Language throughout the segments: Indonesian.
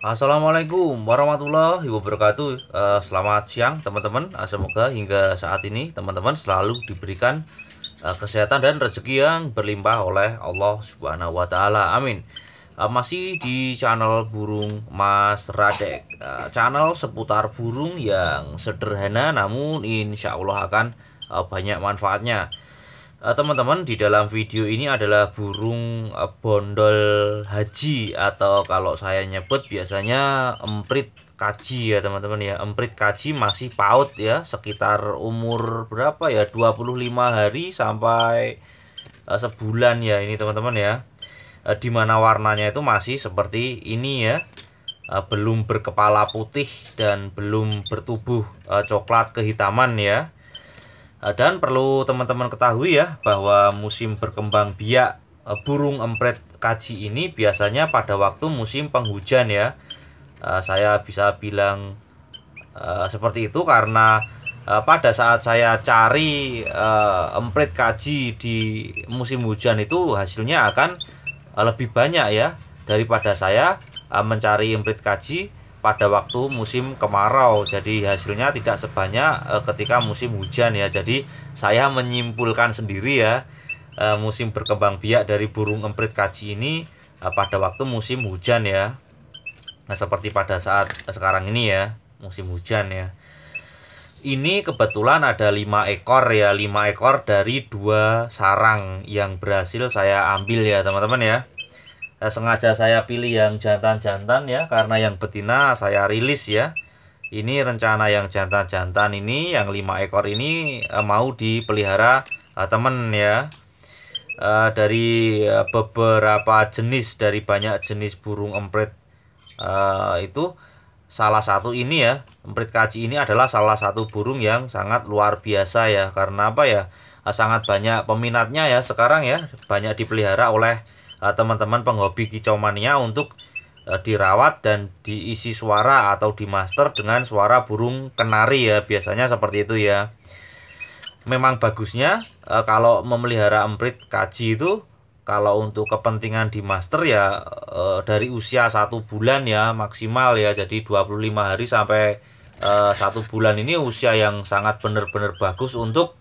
Assalamualaikum warahmatullahi wabarakatuh. Uh, selamat siang teman-teman. Uh, semoga hingga saat ini teman-teman selalu diberikan uh, kesehatan dan rezeki yang berlimpah oleh Allah Subhanahu wa taala. Amin. Uh, masih di channel burung Mas Radek. Uh, channel seputar burung yang sederhana namun insya Allah akan uh, banyak manfaatnya. Eh, teman-teman di dalam video ini adalah burung eh, bondol haji atau kalau saya nyebut biasanya emprit kaji ya teman-teman ya emprit kaji masih paut ya sekitar umur berapa ya 25 hari sampai uh, sebulan ya ini teman-teman ya uh, dimana warnanya itu masih seperti ini ya uh, belum berkepala putih dan belum bertubuh uh, coklat kehitaman ya Eh, dan perlu teman-teman ketahui ya bahwa musim berkembang biak eh, burung empret kaji ini biasanya pada waktu musim penghujan ya. Eh, saya bisa bilang seperti itu karena pada saat saya cari empret kaji di musim hujan itu hasilnya akan lebih banyak ya daripada saya mencari emprit kaji pada waktu musim kemarau. Jadi hasilnya tidak sebanyak e, ketika musim hujan ya. Jadi saya menyimpulkan sendiri ya e, musim berkembang biak dari burung emprit kaji ini e, pada waktu musim hujan ya. Nah, seperti pada saat sekarang ini ya, musim hujan ya. Ini kebetulan ada lima ekor ya, lima ekor dari dua sarang yang berhasil saya ambil ya, teman-teman ya. Ya, sengaja saya pilih yang jantan-jantan ya karena yang betina saya rilis ya ini rencana yang jantan-jantan ini yang lima ekor ini eh, mau dipelihara eh, temen ya eh, dari eh, beberapa jenis dari banyak jenis burung emprit eh, itu salah satu ini ya emprit kaji ini adalah salah satu burung yang sangat luar biasa ya karena apa ya eh, sangat banyak peminatnya ya sekarang ya banyak dipelihara oleh Eh, teman-teman penghobi kicau mania untuk eh, dirawat dan diisi suara atau dimaster dengan suara burung kenari ya biasanya seperti itu ya memang bagusnya eh, kalau memelihara emprit kaji itu kalau untuk kepentingan di master ya dari usia satu bulan ya maksimal ya jadi 25 hari sampai satu bulan ini usia yang sangat benar-benar bagus untuk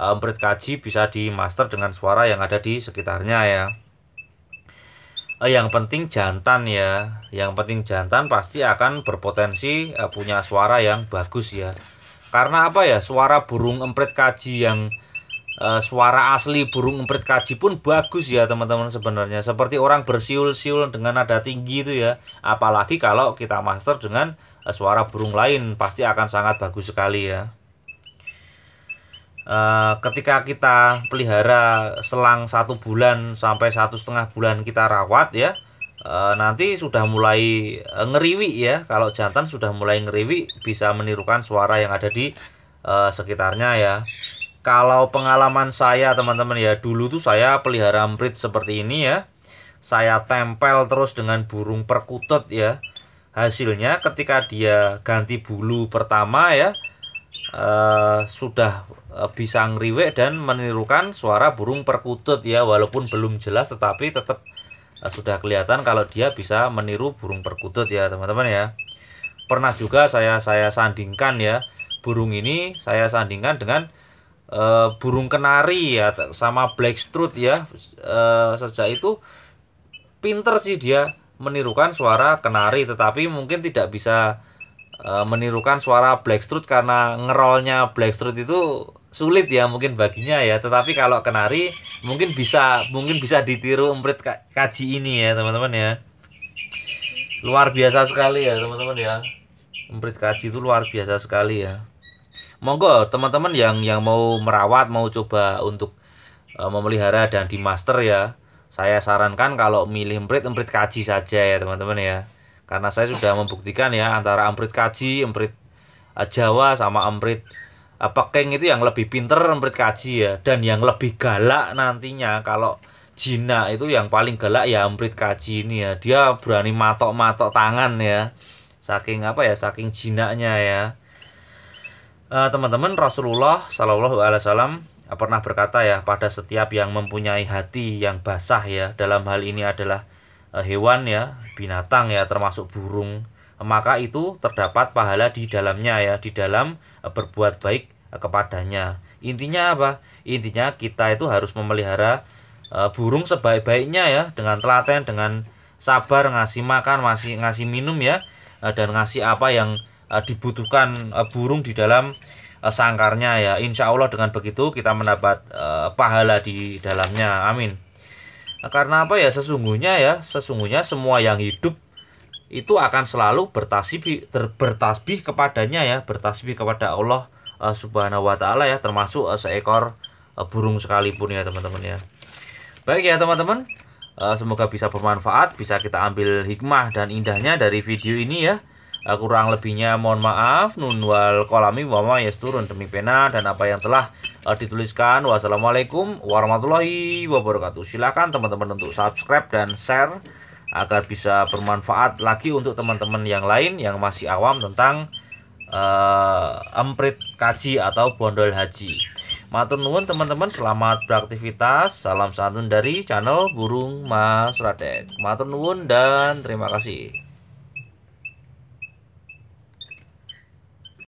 emprit kaji bisa di master dengan suara yang ada di sekitarnya ya eh, yang penting jantan ya yang penting jantan pasti akan berpotensi eh, punya suara yang bagus ya karena apa ya suara burung emprit kaji yang eh, suara asli burung emprit kaji pun bagus ya teman-teman sebenarnya seperti orang bersiul-siul dengan nada tinggi itu ya apalagi kalau kita master dengan eh, suara burung lain pasti akan sangat bagus sekali ya uh, ketika kita pelihara selang satu bulan sampai satu setengah bulan kita rawat ya uh, nanti sudah mulai eh, ngeriwi ya kalau jantan sudah mulai ngeriwi bisa menirukan suara yang ada di uh, sekitarnya ya kalau pengalaman saya teman-teman ya dulu tuh saya pelihara emprit seperti ini ya saya tempel terus dengan burung perkutut ya hasilnya ketika dia ganti bulu pertama ya e, sudah eh, bisa ngeriwek dan menirukan suara burung perkutut ya walaupun belum jelas tetapi tetap e, eh, sudah kelihatan kalau dia bisa meniru burung perkutut ya teman-teman ya pernah juga saya saya sandingkan ya burung ini saya sandingkan dengan uh, burung kenari ya sama black blackstrut ya uh, sejak itu pinter sih dia menirukan suara kenari tetapi mungkin tidak bisa Eh, menirukan suara Black Blackstrut karena ngerolnya Black Blackstrut itu sulit ya mungkin baginya ya tetapi kalau kenari mungkin bisa mungkin bisa ditiru emprit kaji ini ya teman-teman ya luar biasa sekali ya teman-teman ya emprit kaji itu luar biasa sekali ya monggo teman-teman yang yang mau merawat mau coba untuk uh, memelihara dan dimaster ya saya sarankan kalau milih emprit emprit kaji saja ya teman-teman ya karena saya sudah membuktikan ya antara amprit kaji, amprit eh, Jawa sama amprit apa eh, keng itu yang lebih pinter amprit kaji ya dan yang lebih galak nantinya kalau Jina itu yang paling galak ya amprit kaji ini ya. Dia berani matok-matok tangan ya. Saking apa ya? Saking jinaknya ya. Eh, teman-teman uh, Rasulullah Shallallahu alaihi wasallam pernah berkata ya pada setiap yang mempunyai hati yang basah ya dalam hal ini adalah Eh, hewan ya, binatang ya, termasuk burung, eh, maka itu terdapat pahala di dalamnya ya, di dalam eh, berbuat baik kepadanya. Intinya apa? Intinya kita itu harus memelihara burung sebaik-baiknya ya, dengan telaten, dengan sabar ngasih makan, masih ngasih minum ya, dan ngasih apa yang dibutuhkan burung di dalam sangkarnya ya insya Allah dengan begitu kita mendapat pahala di dalamnya amin Nah, karena apa ya sesungguhnya ya sesungguhnya semua yang hidup itu akan selalu bertasbih ter, bertasbih kepadanya ya bertasbih kepada Allah uh, Subhanahu wa taala ya termasuk uh, seekor uh, burung sekalipun ya teman-teman ya. Baik ya teman-teman, uh, semoga bisa bermanfaat, bisa kita ambil hikmah dan indahnya dari video ini ya. Eh, kurang lebihnya mohon maaf. Nun wal kolami yes turun demi pena dan apa yang telah eh, dituliskan. Wassalamualaikum warahmatullahi wabarakatuh. Silahkan teman-teman untuk subscribe dan share agar bisa bermanfaat lagi untuk teman-teman yang lain yang masih awam tentang uh, emprit kaji atau bondol haji. Matur nuwun teman-teman, selamat beraktivitas. Salam santun dari channel Burung Mas Radek. Matur nuwun dan terima kasih.